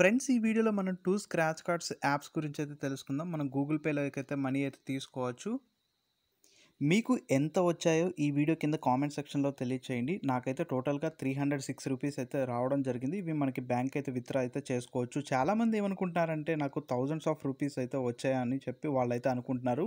friends ఈ వీడియోలో మనం టూ స్క్రాచ్ కార్డ్స్ యాప్స్ గురించి అయితే తెలుసుకుందాం మనం గూగుల్ అయితే మనీ అయితే తీసుకోవచ్చు మీకు ఎంత వచ్చాయో ఈ వీడియో కింద కామెంట్ సెక్షన్లో తెలియచేయండి నాకైతే టోటల్గా త్రీ హండ్రెడ్ సిక్స్ రూపీస్ అయితే రావడం జరిగింది ఇవి మనకి బ్యాంక్ అయితే విత్డ్రా అయితే చేసుకోవచ్చు చాలామంది ఏమనుకుంటున్నారంటే నాకు థౌజండ్స్ ఆఫ్ రూపీస్ అయితే వచ్చాయని చెప్పి వాళ్ళైతే అనుకుంటున్నారు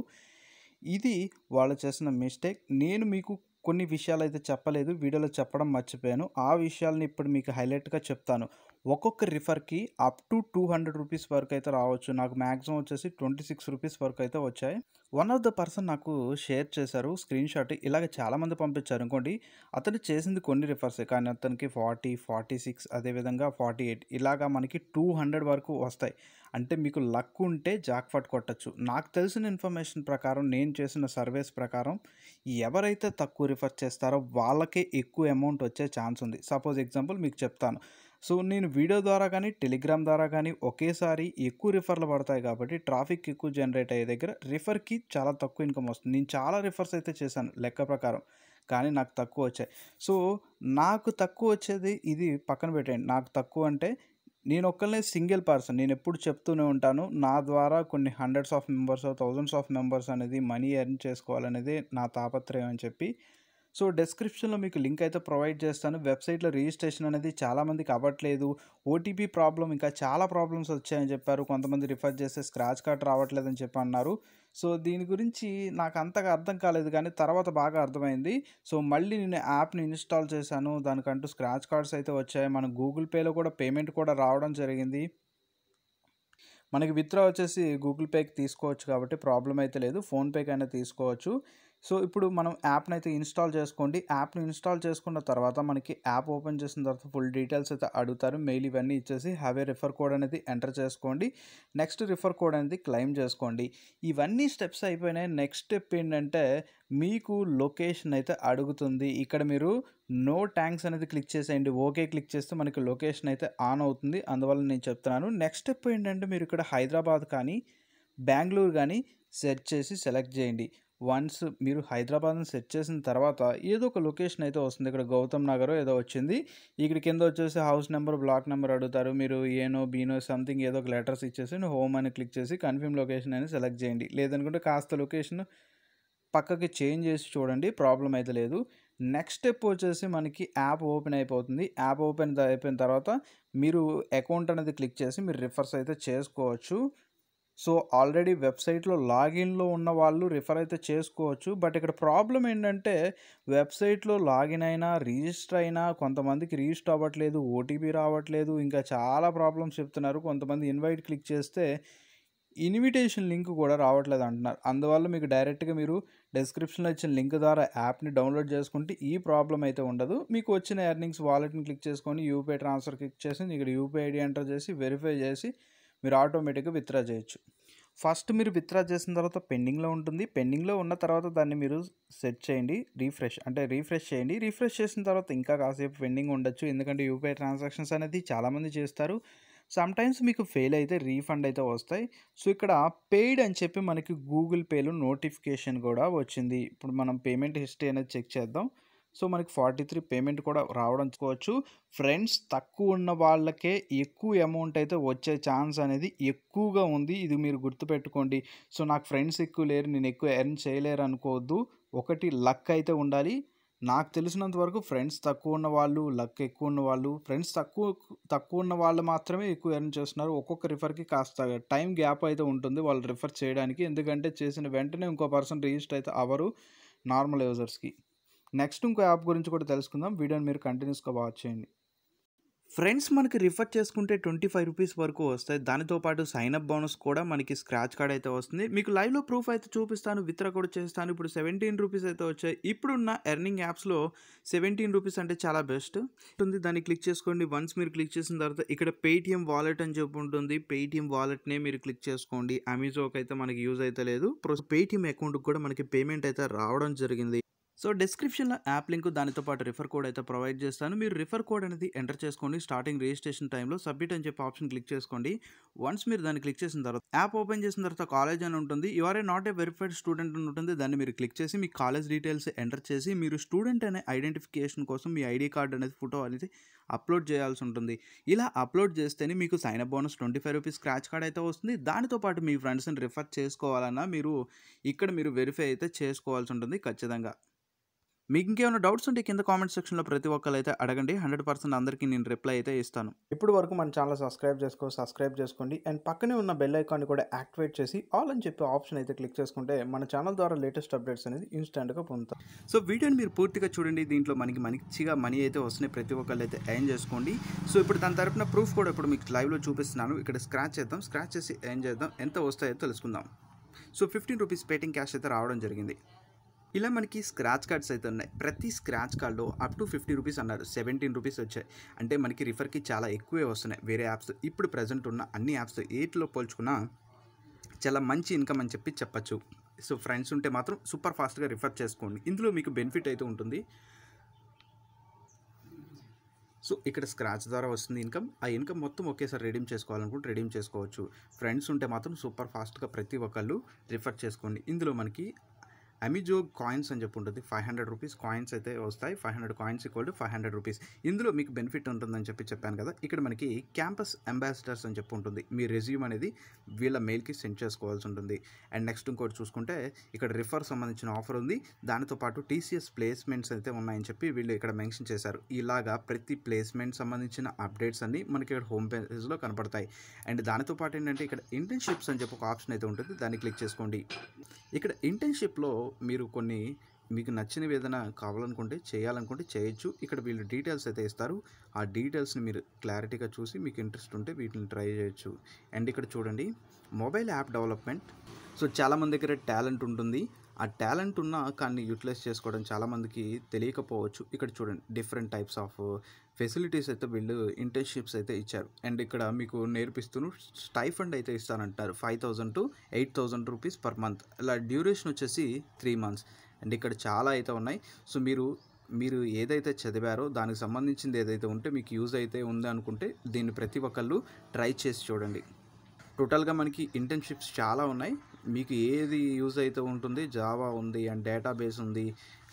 ఇది వాళ్ళు చేసిన మిస్టేక్ నేను మీకు కొన్ని విషయాలు అయితే చెప్పలేదు వీడియోలో చెప్పడం మర్చిపోయాను ఆ విషయాలను ఇప్పుడు మీకు హైలైట్గా చెప్తాను ఒక్కొక్క రిఫర్కి up to two hundred rupees వరకు అయితే రావచ్చు నాకు మ్యాక్సిమం వచ్చేసి ట్వంటీ సిక్స్ రూపీస్ వరకు అయితే వచ్చాయి వన్ ఆఫ్ ద పర్సన్ నాకు షేర్ చేశారు స్క్రీన్ షాట్ ఇలాగ చాలామంది పంపించారు ఇంకోటి అతను చేసింది కొన్ని రిఫర్సే కానీ అతనికి ఫార్టీ ఫార్టీ సిక్స్ అదేవిధంగా ఫార్టీ ఎయిట్ ఇలాగా మనకి టూ హండ్రెడ్ వరకు వస్తాయి అంటే మీకు లక్ ఉంటే జాక్ఫట్ కొట్టచ్చు నాకు తెలిసిన ఇన్ఫర్మేషన్ ప్రకారం నేను చేసిన సర్వేస్ ప్రకారం ఎవరైతే తక్కువ రిఫర్ చేస్తారో వాళ్ళకే ఎక్కువ అమౌంట్ వచ్చే ఛాన్స్ ఉంది సపోజ్ ఎగ్జాంపుల్ మీకు చెప్తాను సో నేను వీడియో ద్వారా కానీ టెలిగ్రామ్ ద్వారా కానీ ఒకేసారి ఎక్కువ రిఫర్లు పడతాయి కాబట్టి ట్రాఫిక్ ఎక్కువ జనరేట్ అయ్యే దగ్గర రిఫర్కి చాలా తక్కువ ఇన్కమ్ వస్తుంది నేను చాలా రిఫర్స్ అయితే చేశాను లెక్క ప్రకారం కానీ నాకు తక్కువ వచ్చాయి సో నాకు తక్కువ వచ్చేది ఇది పక్కన పెట్టండి నాకు తక్కువ అంటే నేను ఒక్కనే సింగిల్ పర్సన్ నేను ఎప్పుడు చెప్తూనే ఉంటాను నా ద్వారా కొన్ని hundreds of members thousands of members అనేది మనీ ఎర్న్ చేసుకోవాలనేది నా తాపత్రయం అని చెప్పి సో డిస్క్రిప్షన్లో మీకు లింక్ అయితే ప్రొవైడ్ చేస్తాను వెబ్సైట్లో రిజిస్ట్రేషన్ అనేది చాలామందికి అవ్వట్లేదు ఓటీపీ ప్రాబ్లం ఇంకా చాలా ప్రాబ్లమ్స్ వచ్చాయని చెప్పారు కొంతమంది రిఫర్ చేస్తే స్క్రాచ్ కార్డ్ రావట్లేదని చెప్పి అన్నారు సో దీని గురించి నాకు అంతగా అర్థం కాలేదు కానీ తర్వాత బాగా అర్థమైంది సో మళ్ళీ నేను యాప్ని ఇన్స్టాల్ చేశాను దానికంటూ స్క్రాచ్ కార్డ్స్ అయితే వచ్చాయి మన గూగుల్ పేలో కూడా పేమెంట్ కూడా రావడం జరిగింది మనకి విత్డ్రా వచ్చేసి గూగుల్ పేకి తీసుకోవచ్చు కాబట్టి ప్రాబ్లం అయితే లేదు ఫోన్పేకి అయినా తీసుకోవచ్చు సో ఇప్పుడు మనం యాప్ని అయితే ఇన్స్టాల్ చేసుకోండి యాప్ని ఇన్స్టాల్ చేసుకున్న తర్వాత మనకి యాప్ ఓపెన్ చేసిన తర్వాత ఫుల్ డీటెయిల్స్ అయితే అడుగుతారు మెయిల్ ఇవన్నీ ఇచ్చేసి హ్యావే రిఫర్ కోడ్ అనేది ఎంటర్ చేసుకోండి నెక్స్ట్ రిఫర్ కోడ్ అనేది క్లెయిమ్ చేసుకోండి ఇవన్నీ స్టెప్స్ అయిపోయినాయి నెక్స్ట్ స్టెప్ ఏంటంటే మీకు లొకేషన్ అయితే అడుగుతుంది ఇక్కడ మీరు నో ట్యాంక్స్ అనేది క్లిక్ చేసేయండి ఓకే క్లిక్ చేస్తే మనకి లొకేషన్ అయితే ఆన్ అవుతుంది అందువల్ల నేను చెప్తున్నాను నెక్స్ట్ స్టెప్ ఏంటంటే మీరు ఇక్కడ హైదరాబాద్ కానీ బెంగళూరు కానీ సెర్చ్ చేసి సెలెక్ట్ చేయండి వన్స్ మీరు హైదరాబాద్ని సెట్ చేసిన తర్వాత ఏదో ఒక లొకేషన్ అయితే వస్తుంది ఇక్కడ గౌతమ్ నగర్ ఏదో వచ్చింది ఇక్కడ కింద వచ్చేసి హౌస్ నెంబర్ బ్లాక్ నెంబర్ అడుగుతారు మీరు ఏనో బీనో సంథింగ్ ఏదో ఒక లెటర్స్ ఇచ్చేసి హోమ్ అని క్లిక్ చేసి కన్ఫర్మ్ లొకేషన్ అని సెలెక్ట్ చేయండి లేదనుకుంటే కాస్త లొకేషన్ పక్కకి చేంజ్ చేసి చూడండి ప్రాబ్లం అయితే లేదు నెక్స్ట్ స్టెప్ వచ్చేసి మనకి యాప్ ఓపెన్ అయిపోతుంది యాప్ ఓపెన్ అయిపోయిన తర్వాత మీరు అకౌంట్ అనేది క్లిక్ చేసి మీరు రిఫర్స్ అయితే చేసుకోవచ్చు సో ఆల్రెడీ వెబ్సైట్లో లాగిన్లో ఉన్న వాళ్ళు రిఫర్ అయితే చేసుకోవచ్చు బట్ ఇక్కడ ప్రాబ్లం ఏంటంటే వెబ్సైట్లో లాగిన్ అయినా రిజిస్టర్ అయినా కొంతమందికి రిజిస్టర్ అవ్వట్లేదు ఓటీపీ రావట్లేదు ఇంకా చాలా ప్రాబ్లమ్స్ చెప్తున్నారు కొంతమంది ఇన్వైట్ క్లిక్ చేస్తే ఇన్విటేషన్ లింక్ కూడా రావట్లేదు అంటున్నారు అందువల్ల మీకు డైరెక్ట్గా మీరు డిస్క్రిప్షన్లో ఇచ్చిన లింక్ ద్వారా యాప్ని డౌన్లోడ్ చేసుకుంటే ఈ ప్రాబ్లం అయితే ఉండదు మీకు వచ్చిన ఎర్నింగ్స్ వాలెట్ని క్లిక్ చేసుకొని యూపీఐ ట్రాన్స్ఫర్ క్లిక్ చేసి ఇక్కడ యూపీఐ ఐడి ఎంటర్ చేసి వెరిఫై చేసి మీరు ఆటోమేటిక్గా విత్డ్రా చేయొచ్చు ఫస్ట్ మీరు విత్డ్రా చేసిన తర్వాత పెండింగ్లో ఉంటుంది పెండింగ్లో ఉన్న తర్వాత దాన్ని మీరు సెట్ చేయండి రీఫ్రెష్ అంటే రీఫ్రెష్ చేయండి రీఫ్రెష్ చేసిన తర్వాత ఇంకా కాసేపు పెండింగ్ ఉండొచ్చు ఎందుకంటే యూపీఐ ట్రాన్సాక్షన్స్ అనేది చాలామంది చేస్తారు సమ్టైమ్స్ మీకు ఫెయిల్ అయితే రీఫండ్ అయితే వస్తాయి సో ఇక్కడ పెయిడ్ అని చెప్పి మనకి గూగుల్ పేలో నోటిఫికేషన్ కూడా వచ్చింది ఇప్పుడు మనం పేమెంట్ హిస్టరీ అనేది చెక్ చేద్దాం సో మనకి ఫార్టీ త్రీ పేమెంట్ కూడా రావడం చూసుకోవచ్చు ఫ్రెండ్స్ తక్కువ ఉన్న వాళ్ళకే ఎక్కువ అమౌంట్ అయితే వచ్చే ఛాన్స్ అనేది ఎక్కువగా ఉంది ఇది మీరు గుర్తుపెట్టుకోండి సో నాకు ఫ్రెండ్స్ ఎక్కువ లేరు నేను ఎక్కువ ఎర్న్ చేయలేరు అనుకోవద్దు ఒకటి లక్ అయితే ఉండాలి నాకు తెలిసినంత వరకు ఫ్రెండ్స్ తక్కువ ఉన్న వాళ్ళు లక్ ఎక్కువ ఉన్న వాళ్ళు ఫ్రెండ్స్ తక్కువ తక్కువ ఉన్న వాళ్ళు మాత్రమే ఎక్కువ ఎర్న్ చేస్తున్నారు ఒక్కొక్క రిఫర్కి కాస్త టైం గ్యాప్ అయితే ఉంటుంది వాళ్ళు రిఫర్ చేయడానికి ఎందుకంటే చేసిన వెంటనే ఇంకో పర్సన్ రిజిస్టర్ అయితే అవ్వరు నార్మల్ యూజర్స్కి నెక్స్ట్ ఇంకో యాప్ గురించి కూడా తెలుసుకుందాం వీడియోని మీరు కంటిన్యూస్గా వాచ్ చేయండి ఫ్రెండ్స్ మనకి రిఫర్ చేసుకుంటే ట్వంటీ ఫైవ్ రూపీస్ వరకు వస్తాయి దానితో పాటు సైన్ అప్ బోనస్ కూడా మనకి స్క్రాచ్ కార్డ్ అయితే వస్తుంది మీకు లైవ్లో ప్రూఫ్ అయితే చూపిస్తాను విత్ర కూడా చేస్తాను ఇప్పుడు సెవెంటీన్ రూపీస్ అయితే వచ్చాయి ఇప్పుడున్న ఎర్నింగ్ యాప్స్లో సెవెంటీన్ రూపీస్ అంటే చాలా బెస్ట్ ఉంటుంది దాన్ని క్లిక్ చేసుకోండి వన్స్ మీరు క్లిక్ చేసిన తర్వాత ఇక్కడ పేటిఎం వాలెట్ అని చెప్పి ఉంటుంది పేటిఎం వాలెట్నే మీరు క్లిక్ చేసుకోండి అమెజోకి అయితే మనకి యూజ్ అయితే లేదు పేటిఎం అకౌంట్కి కూడా మనకి పేమెంట్ అయితే రావడం జరిగింది సో డిస్క్రిప్షన్లో యాప్ లింక్ దానితో పాటు రిఫర్ కోడ్ అయితే ప్రొవైడ్ చేస్తాను మీరు రిఫర్ కోడ్ అనేది ఎంటర్ చేసుకోండి స్టార్టింగ్ రిజిస్ట్రేషన్ టైంలో సబ్మిట్ అని చెప్పి ఆప్షన్ క్లిక్ చేసుకోండి వన్స్ మీరు దాన్ని క్లిక్ చేసిన తర్వాత యాప్ ఓపెన్ చేసిన తర్వాత కాలేజ్ అని ఉంటుంది you're a not a verified student అని ఉంటుంది దాన్ని మీరు క్లిక్ చేసి మీ కాలేజ్ డీటెయిల్స్ ఎంటర్ చేసి మీరు స్టూడెంట్ అనే ఐడెంటిఫికేషన్ కోసం మీ ఐడి కార్డ్ అనేది ఫోటో అనేది అప్లోడ్ చేయాల్సి ఉంటుంది ఇలా అప్లోడ్ చేస్తేనే మీకు sign up bonus twenty five rupees scratch card అయితే వస్తుంది దానితో పాటు మీ ఫ్రెండ్స్ని రిఫర్ చేసుకోవాలన్నా మీరు ఇక్కడ మీరు వెరిఫై అయితే చేసుకోవాల్సి ఉంటుంది ఖచ్చితంగా మీకు ఇంకేమైనా డౌట్స్ ఉంటే కింద కామెంట్ సెక్షన్లో ప్రతి ఒక్కరైతే అడగండి హండ్రెడ్ పర్సెంట్ అందరికీ నేను రిప్లై అయితే ఇస్తాను ఇప్పుడు వరకు మన ఛానల్ సబ్స్క్రైబ్ చేసుకో సబ్స్క్రైబ్ చేసుకోండి అండ్ పక్కనే ఉన్న బెల్ ఐకాన్ కూడా యాక్టివేట్ చేసి ఆల్ అని చెప్పి ఆప్షన్ అయితే క్లిక్ చేసుకుంటే మన ఛానల్ ద్వారా లేటెస్ట్ అప్డేట్స్ అనేది ఇన్స్టెంట్గా పొందుతాం సో వీడియోని మీరు పూర్తిగా చూడండి దీంట్లో మనకి మంచిగా మనీ అయితే వస్తున్నాయి ప్రతి ఒక్కళ్ళు అయితే ఎయిన్ చేసుకోండి సో ఇప్పుడు దాని తరపున ప్రూఫ్ కూడా ఇప్పుడు మీకు లైవ్లో చూపిస్తున్నాను ఇక్కడ స్క్రాచ్ చేద్దాం స్క్రాచ్ చేసి ఎయిన్ చేద్దాం ఎంత వస్తాయో తెలుసుకుందాం సో ఫిఫ్టీన్ రూపీస్ పేటింగ్ క్యాష్ అయితే రావడం జరిగింది ఇలా మనకి స్క్రాచ్ కార్డ్స్ అయితే ఉన్నాయి ప్రతి స్క్రాచ్ కార్డ్లో అప్ టు ఫిఫ్టీ రూపీస్ అన్నారు సెవెంటీన్ రూపీస్ వచ్చాయి అంటే మనకి రిఫర్కి చాలా ఎక్కువే వస్తున్నాయి వేరే యాప్స్ ఇప్పుడు ప్రజెంట్ ఉన్న అన్ని యాప్స్ ఎయిట్లో పోల్చుకున్నా చాలా మంచి ఇన్కమ్ అని చెప్పి చెప్పచ్చు సో ఫ్రెండ్స్ ఉంటే మాత్రం సూపర్ ఫాస్ట్గా రిఫర్ చేసుకోండి ఇందులో మీకు బెనిఫిట్ అయితే ఉంటుంది సో ఇక్కడ స్క్రాచ్ ద్వారా వస్తుంది ఇన్కమ్ ఆ ఇన్కమ్ మొత్తం ఒకేసారి రెడీమ్ చేసుకోవాలనుకుంటే రెడీమ్ చేసుకోవచ్చు ఫ్రెండ్స్ ఉంటే మాత్రం సూపర్ ఫాస్ట్గా ప్రతి ఒక్కళ్ళు రిఫర్ చేసుకోండి ఇందులో మనకి అమిజో కాయిన్స్ అని చెప్పి ఉంటుంది ఫైవ్ హండ్రెడ్ రూపీస్ కాయిన్స్ అయితే వస్తాయి five hundred coins equal to five hundred rupees ఇందులో మీకు బెనిఫిట్ ఉంటుందని చెప్పి చెప్పాను కదా ఇక్కడ మనకి క్యాంపస్ అంబాసిడర్స్ అని చెప్పి ఉంటుంది మీ రెజ్యూమ్ అనేది వీళ్ళ మెయిల్కి సెండ్ చేసుకోవాల్సి ఉంటుంది అండ్ నెక్స్ట్ ఇంకోటి చూసుకుంటే ఇక్కడ రిఫర్ సంబంధించిన ఆఫర్ ఉంది దానితో పాటు టీసీఎస్ ప్లేస్మెంట్స్ అయితే ఉన్నాయని చెప్పి వీళ్ళు ఇక్కడ మెన్షన్ చేశారు ఇలాగా ప్రతి ప్లేస్మెంట్ సంబంధించిన అప్డేట్స్ అన్నీ మనకి ఇక్కడ హోమ్ పేజెస్లో కనపడతాయి అండ్ దానితో పాటు ఏంటంటే ఇక్కడ ఇంటర్న్షిప్స్ అని చెప్పి ఒక ఆప్షన్ అయితే ఉంటుంది దాన్ని క్లిక్ చేసుకోండి ఇక్కడ ఇంటర్న్షిప్లో మీరు కొన్ని మీకు నచ్చిన ఏదైనా కావాలనుకుంటే చేయాలనుకుంటే చేయొచ్చు ఇక్కడ వీళ్ళు డీటెయిల్స్ అయితే ఇస్తారు ఆ డీటెయిల్స్ని మీరు క్లారిటీగా చూసి మీకు ఇంట్రెస్ట్ ఉంటే వీటిని ట్రై చేయొచ్చు అండ్ ఇక్కడ చూడండి మొబైల్ యాప్ డెవలప్మెంట్ సో చాలామంది దగ్గర టాలెంట్ ఉంటుంది ఆ టాలెంట్ ఉన్నా కానీ యూటిలైజ్ చేసుకోవడం చాలామందికి తెలియకపోవచ్చు ఇక్కడ చూడండి డిఫరెంట్ టైప్స్ ఆఫ్ ఫెసిలిటీస్ అయితే వీళ్ళు ఇంటర్న్షిప్స్ అయితే ఇచ్చారు అండ్ ఇక్కడ మీకు స్టైఫ్ స్టైఫండ్ అయితే ఇస్తానంటారు five thousand to eight thousand rupees per month అలా డ్యూరేషన్ వచ్చేసి త్రీ మంత్స్ అండ్ ఇక్కడ చాలా అయితే ఉన్నాయి సో మీరు మీరు ఏదైతే చదివారో దానికి సంబంధించింది ఏదైతే ఉంటే మీకు యూజ్ అయితే ఉంది అనుకుంటే దీన్ని ప్రతి ఒక్కళ్ళు ట్రై చేసి చూడండి టోటల్గా మనకి ఇంటర్న్షిప్స్ చాలా ఉన్నాయి మీకు ఏది యూజ్ అయితే ఉంటుంది జావా ఉంది అండ్ డేటాబేస్ ఉంది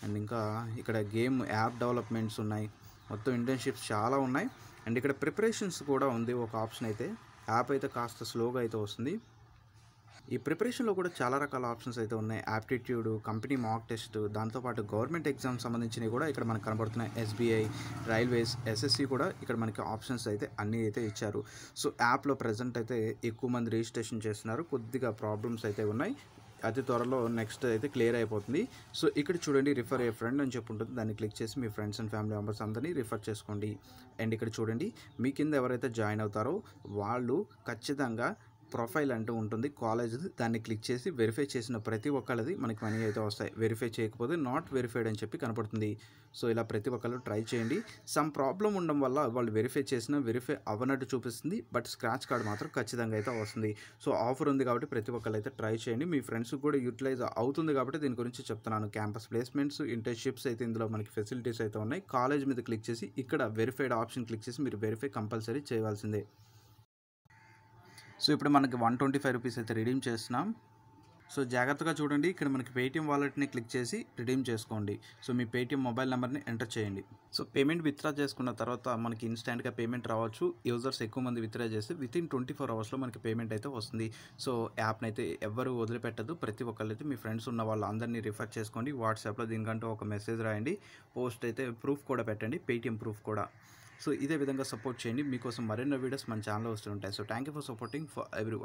అండ్ ఇంకా ఇక్కడ గేమ్ యాప్ డెవలప్మెంట్స్ ఉన్నాయి మొత్తం ఇంటర్న్షిప్స్ చాలా ఉన్నాయి అండ్ ఇక్కడ ప్రిపరేషన్స్ కూడా ఉంది ఒక ఆప్షన్ అయితే యాప్ అయితే కాస్త స్లోగా అయితే వస్తుంది ఈ ప్రిపరేషన్లో కూడా చాలా రకాల ఆప్షన్స్ అయితే ఉన్నాయి యాప్టిట్యూడ్ కంపెనీ మాక్ టెస్ట్ దాంతోపాటు గవర్నమెంట్ ఎగ్జామ్ సంబంధించినవి కూడా ఇక్కడ మనకు కనబడుతున్నాయి ఎస్బీఐ రైల్వేస్ ఎస్ఎస్సి కూడా ఇక్కడ మనకి ఆప్షన్స్ అయితే అన్నీ అయితే ఇచ్చారు సో యాప్లో ప్రజెంట్ అయితే ఎక్కువ మంది రిజిస్ట్రేషన్ చేస్తున్నారు కొద్దిగా ప్రాబ్లమ్స్ అయితే ఉన్నాయి అతి త్వరలో నెక్స్ట్ అయితే క్లియర్ అయిపోతుంది సో ఇక్కడ చూడండి రిఫర్ ఏ ఫ్రెండ్ అని చెప్పి ఉంటుంది దాన్ని క్లిక్ చేసి మీ ఫ్రెండ్స్ అండ్ ఫ్యామిలీ మెంబర్స్ అందరినీ రిఫర్ చేసుకోండి అండ్ ఇక్కడ చూడండి మీ కింద ఎవరైతే జాయిన్ అవుతారో వాళ్ళు ఖచ్చితంగా ప్రొఫైల్ అంటూ ఉంటుంది కాలేజ్ది దాన్ని క్లిక్ చేసి వెరిఫై చేసిన ప్రతి ఒక్కళ్ళది మనకి మనీ అయితే వస్తాయి వెరిఫై చేయకపోతే నాట్ వెరిఫైడ్ అని చెప్పి కనపడుతుంది సో ఇలా ప్రతి ఒక్కళ్ళు ట్రై చేయండి సమ్ ప్రాబ్లం ఉండడం వల్ల వాళ్ళు వెరిఫై చేసినా వెరిఫై అవ్వనట్టు చూపిస్తుంది బట్ స్క్రాచ్ కార్డ్ మాత్రం ఖచ్చితంగా అయితే వస్తుంది సో ఆఫర్ ఉంది కాబట్టి ప్రతి ఒక్కళ్ళు అయితే ట్రై చేయండి మీ ఫ్రెండ్స్ కూడా యూటిలైజ్ అవుతుంది కాబట్టి దీని గురించి చెప్తున్నాను క్యాంపస్ ప్లేస్మెంట్స్ ఇంటర్న్షిప్స్ అయితే ఇందులో మనకి ఫెసిలిటీస్ అయితే ఉన్నాయి కాలేజ్ మీద క్లిక్ చేసి ఇక్కడ వెరిఫైడ్ ఆప్షన్ క్లిక్ చేసి మీరు వెరిఫై కంపల్సరీ చేయవలసిందే సో ఇప్పుడు మనకి వన్ ట్వంటీ ఫైవ్ రూపీస్ అయితే రిడీమ్ చేస్తున్నాం సో జాగ్రత్తగా చూడండి ఇక్కడ మనకి పేటీఎం వాలెట్ని క్లిక్ చేసి రిడీమ్ చేసుకోండి సో మీ పేటీఎం మొబైల్ నెంబర్ని ఎంటర్ చేయండి సో పేమెంట్ విత్డ్రా చేసుకున్న తర్వాత మనకి ఇన్స్టాంట్గా పేమెంట్ రావచ్చు యూజర్స్ ఎక్కువ మంది విత్డ్రా చేస్తే విత్ ఇన్ ట్వంటీ ఫోర్ అవర్స్లో మనకి పేమెంట్ అయితే వస్తుంది సో యాప్ని అయితే ఎవరు వదిలిపెట్టదు ప్రతి అయితే మీ ఫ్రెండ్స్ ఉన్న వాళ్ళందరినీ రిఫర్ చేసుకోండి వాట్సాప్లో దీనికంటూ ఒక మెసేజ్ రాయండి పోస్ట్ అయితే ప్రూఫ్ కూడా పెట్టండి పేటీఎం ప్రూఫ్ కూడా సో ఇదే విధంగా సపోర్ట్ చేయండి మీకోసం మరెన్నో వీడియోస్ మన ఛానల్లో వస్తుంటాయి so thank you for supporting for every